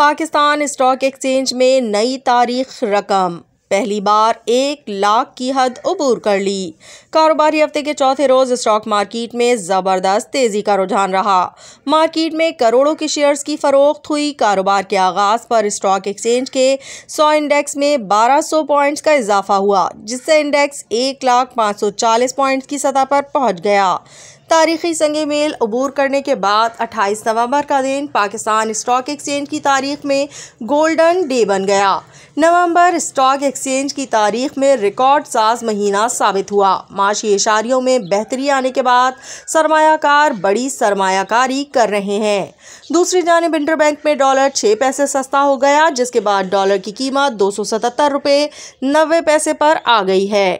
Pakistan stock exchange में नई तारीख रकम पहली बार एक लाख की हद अबूर कर ली कारोबारी हफ्ते के चौथे रोज स्टॉक मार्केट में ज़बरदस्त तेज़ी का रुझान रहा मार्केट में करोड़ों के शेयर्स की फरोख्त हुई कारोबार के आगाज़ पर स्टॉक एक्सचेंज के सौ इंडेक्स में 1200 पॉइंट्स का इजाफा हुआ जिससे इंडेक्स एक लाख पाँच सौ चालीस पॉइंट्स की सतह पर पहुंच गया तारीखी संग मेल अबूर करने के बाद 28 नवंबर का दिन पाकिस्तान स्टॉक एक्सचेंज की तारीख में गोल्डन डे बन गया नवंबर स्टॉक एक्सचेंज की तारीख में रिकॉर्ड साज महीना साबित हुआ माशी इशारियों में बेहतरी आने के बाद सरमायाकार बड़ी सरमायाकारी कर रहे हैं दूसरी जानब इंटर बैंक में डॉलर छः पैसे सस्ता हो गया जिसके बाद डॉलर की कीमत दो सौ सतहत्तर रुपये नब्बे पैसे पर आ गई है